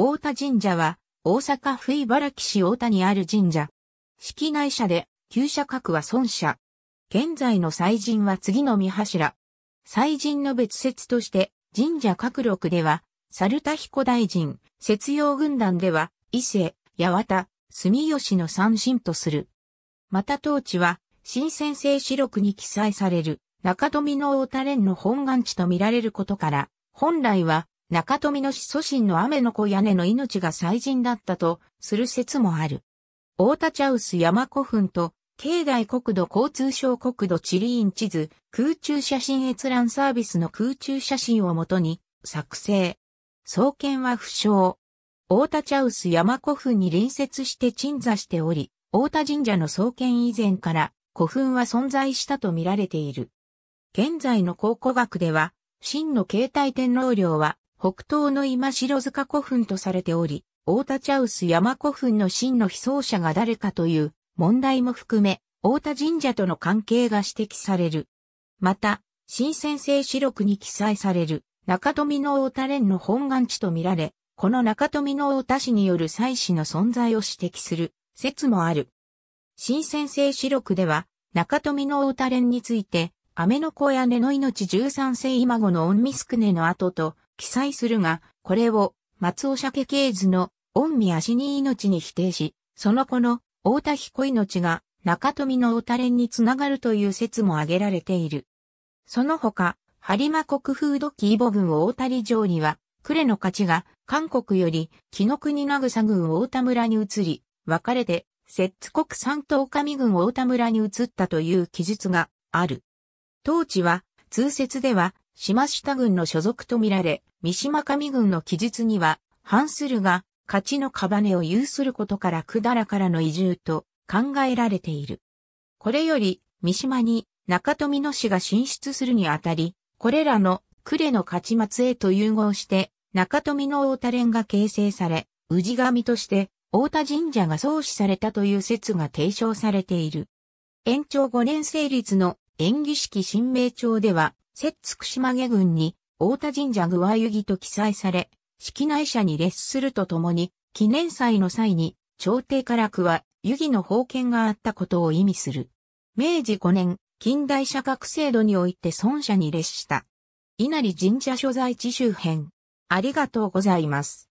大田神社は、大阪府茨城市大田にある神社。式内社で、旧社格は孫社。現在の祭神は次の三柱。祭神の別説として、神社各録では、猿田彦大臣、節陽軍団では、伊勢、八幡、住吉の三神とする。また当地は、新先生史録に記載される、中富の大田連の本願地と見られることから、本来は、中富の子祖神の雨の子屋根の命が祭神だったとする説もある。大田茶臼山古墳と、境内国土交通省国土地理院地図、空中写真閲覧サービスの空中写真をもとに、作成。創建は不詳。大田茶臼山古墳に隣接して鎮座しており、大田神社の創建以前から古墳は存在したと見られている。現在の考古学では、真の携帯天皇陵は、北東の今城塚古墳とされており、大田茶臼山古墳の真の被葬者が誰かという問題も含め、大田神社との関係が指摘される。また、新先生史録に記載される中富の大田連の本願地とみられ、この中富の大田氏による祭祀の存在を指摘する説もある。新先生史録では、中富の大田連について、雨の子や根の命十三世今後の御ミスクネの後と、記載するが、これを松尾鮭系図の御身足に命に否定し、その子の大田彦命が中富の大田連につながるという説も挙げられている。その他、播磨国風土紀イボ軍大谷城には、呉の勝ちが韓国より紀の国名草郡大田村に移り、別れて、摂津国三島上郡大田村に移ったという記述がある。当地は、通説では、島下郡の所属とみられ、三島上軍の記述には、反するが、勝ちの屍を有することから百済からの移住と考えられている。これより、三島に中富野氏が進出するにあたり、これらの呉の勝ち松へと融合して、中富野大田連が形成され、氏神として大田神社が創始されたという説が提唱されている。延長5年成立の演技式新名帳では、摂津福島下軍に大田神社具合湯と記載され、式内社に列するとともに、記念祭の際に、朝廷から区は湯の封建があったことを意味する。明治5年、近代社格制度において孫社に列した。稲荷神社所在地周辺。ありがとうございます。